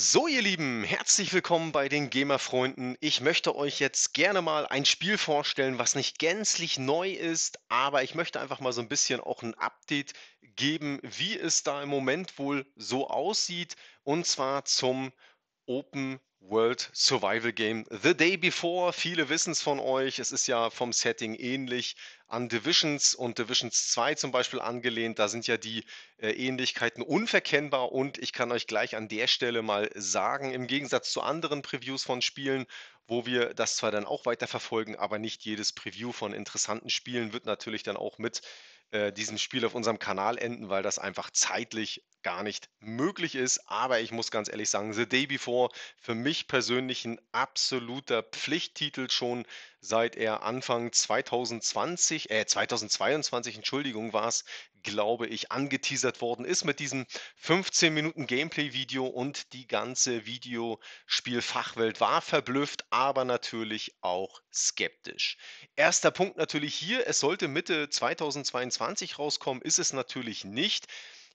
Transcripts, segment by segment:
So, ihr Lieben, herzlich willkommen bei den Gamer-Freunden. Ich möchte euch jetzt gerne mal ein Spiel vorstellen, was nicht gänzlich neu ist, aber ich möchte einfach mal so ein bisschen auch ein Update geben, wie es da im Moment wohl so aussieht, und zwar zum Open World Survival Game The Day Before. Viele wissen es von euch. Es ist ja vom Setting ähnlich an Divisions und Divisions 2 zum Beispiel angelehnt. Da sind ja die äh, Ähnlichkeiten unverkennbar und ich kann euch gleich an der Stelle mal sagen, im Gegensatz zu anderen Previews von Spielen, wo wir das zwar dann auch weiter verfolgen, aber nicht jedes Preview von interessanten Spielen wird natürlich dann auch mit äh, diesem Spiel auf unserem Kanal enden, weil das einfach zeitlich gar nicht möglich ist. Aber ich muss ganz ehrlich sagen, The Day Before für mich persönlich ein absoluter Pflichttitel schon seit er Anfang 2020, äh 2022, Entschuldigung, war es glaube ich, angeteasert worden ist mit diesem 15 Minuten Gameplay-Video und die ganze Videospielfachwelt war verblüfft, aber natürlich auch skeptisch. Erster Punkt natürlich hier, es sollte Mitte 2022 rauskommen, ist es natürlich nicht.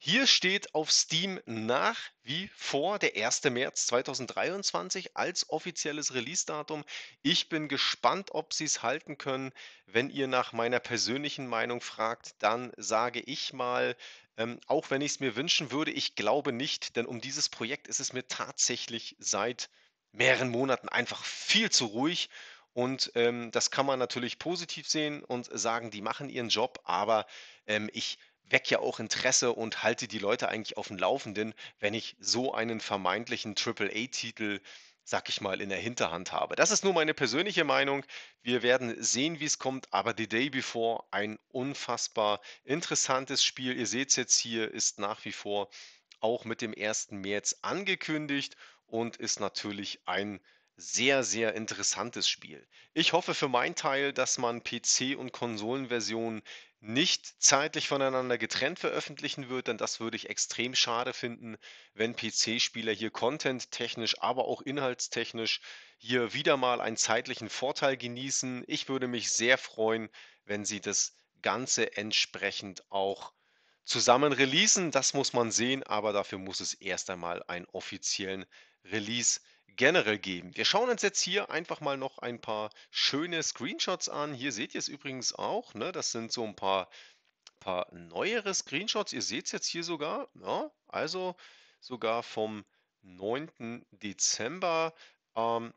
Hier steht auf Steam nach wie vor der 1. März 2023 als offizielles Release-Datum. Ich bin gespannt, ob sie es halten können. Wenn ihr nach meiner persönlichen Meinung fragt, dann sage ich mal, ähm, auch wenn ich es mir wünschen würde, ich glaube nicht, denn um dieses Projekt ist es mir tatsächlich seit mehreren Monaten einfach viel zu ruhig. Und ähm, das kann man natürlich positiv sehen und sagen, die machen ihren Job, aber ähm, ich wecke ja auch Interesse und halte die Leute eigentlich auf dem Laufenden, wenn ich so einen vermeintlichen Triple-A-Titel, sag ich mal, in der Hinterhand habe. Das ist nur meine persönliche Meinung. Wir werden sehen, wie es kommt, aber The Day Before ein unfassbar interessantes Spiel. Ihr seht es jetzt hier, ist nach wie vor auch mit dem 1. März angekündigt und ist natürlich ein sehr, sehr interessantes Spiel. Ich hoffe für meinen Teil, dass man PC und Konsolenversionen nicht zeitlich voneinander getrennt veröffentlichen wird, denn das würde ich extrem schade finden, wenn PC-Spieler hier content-technisch, aber auch inhaltstechnisch hier wieder mal einen zeitlichen Vorteil genießen. Ich würde mich sehr freuen, wenn sie das Ganze entsprechend auch zusammen releasen. Das muss man sehen, aber dafür muss es erst einmal einen offiziellen Release geben generell geben. Wir schauen uns jetzt hier einfach mal noch ein paar schöne Screenshots an. Hier seht ihr es übrigens auch. Ne? Das sind so ein paar, paar neuere Screenshots. Ihr seht es jetzt hier sogar. Ja? Also sogar vom 9. Dezember. Ähm,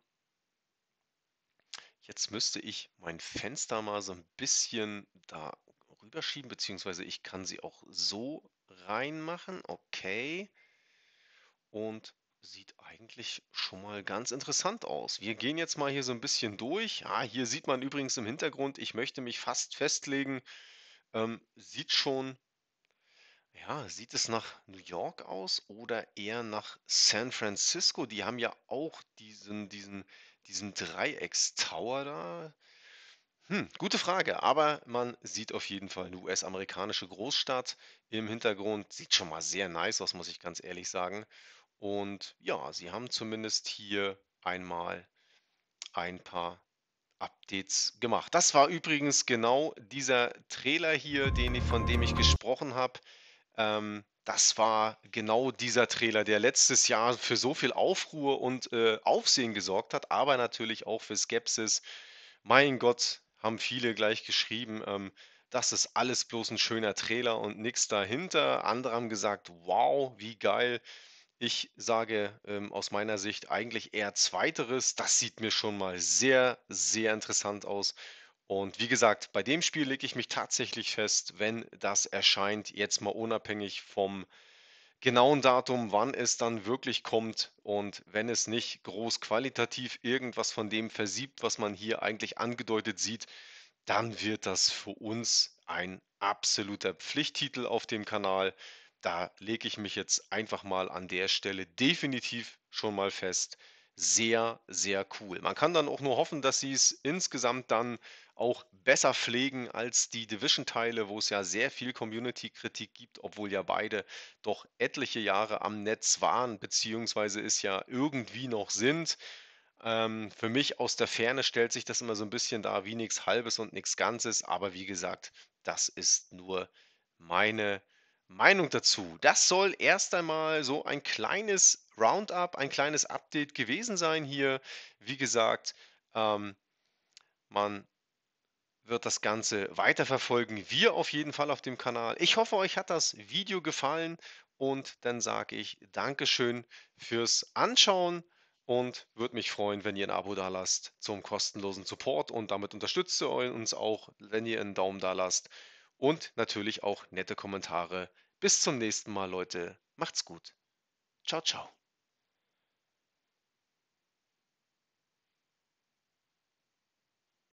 jetzt müsste ich mein Fenster mal so ein bisschen da rüberschieben, beziehungsweise ich kann sie auch so reinmachen. Okay. Und Sieht eigentlich schon mal ganz interessant aus. Wir gehen jetzt mal hier so ein bisschen durch. Ah, hier sieht man übrigens im Hintergrund, ich möchte mich fast festlegen, ähm, sieht schon, ja, sieht es nach New York aus oder eher nach San Francisco? Die haben ja auch diesen, diesen, diesen Dreieckstower da. Hm, gute Frage, aber man sieht auf jeden Fall eine US-amerikanische Großstadt im Hintergrund. Sieht schon mal sehr nice aus, muss ich ganz ehrlich sagen. Und ja, sie haben zumindest hier einmal ein paar Updates gemacht. Das war übrigens genau dieser Trailer hier, den, von dem ich gesprochen habe. Ähm, das war genau dieser Trailer, der letztes Jahr für so viel Aufruhr und äh, Aufsehen gesorgt hat, aber natürlich auch für Skepsis. Mein Gott, haben viele gleich geschrieben, ähm, das ist alles bloß ein schöner Trailer und nichts dahinter. Andere haben gesagt, wow, wie geil. Ich sage ähm, aus meiner Sicht eigentlich eher zweiteres. Das sieht mir schon mal sehr, sehr interessant aus. Und wie gesagt, bei dem Spiel lege ich mich tatsächlich fest, wenn das erscheint, jetzt mal unabhängig vom genauen Datum, wann es dann wirklich kommt und wenn es nicht groß qualitativ irgendwas von dem versiebt, was man hier eigentlich angedeutet sieht, dann wird das für uns ein absoluter Pflichttitel auf dem Kanal. Da lege ich mich jetzt einfach mal an der Stelle definitiv schon mal fest. Sehr, sehr cool. Man kann dann auch nur hoffen, dass sie es insgesamt dann auch besser pflegen als die Division-Teile, wo es ja sehr viel Community-Kritik gibt, obwohl ja beide doch etliche Jahre am Netz waren, beziehungsweise es ja irgendwie noch sind. Ähm, für mich aus der Ferne stellt sich das immer so ein bisschen dar wie nichts Halbes und nichts Ganzes, aber wie gesagt, das ist nur meine Meinung dazu. Das soll erst einmal so ein kleines Roundup, ein kleines Update gewesen sein hier. Wie gesagt, ähm, man wird das Ganze weiterverfolgen. Wir auf jeden Fall auf dem Kanal. Ich hoffe, euch hat das Video gefallen und dann sage ich Dankeschön fürs Anschauen und würde mich freuen, wenn ihr ein Abo da lasst zum kostenlosen Support und damit unterstützt ihr uns auch, wenn ihr einen Daumen da lasst und natürlich auch nette Kommentare. Bis zum nächsten Mal, Leute. Macht's gut. Ciao, ciao.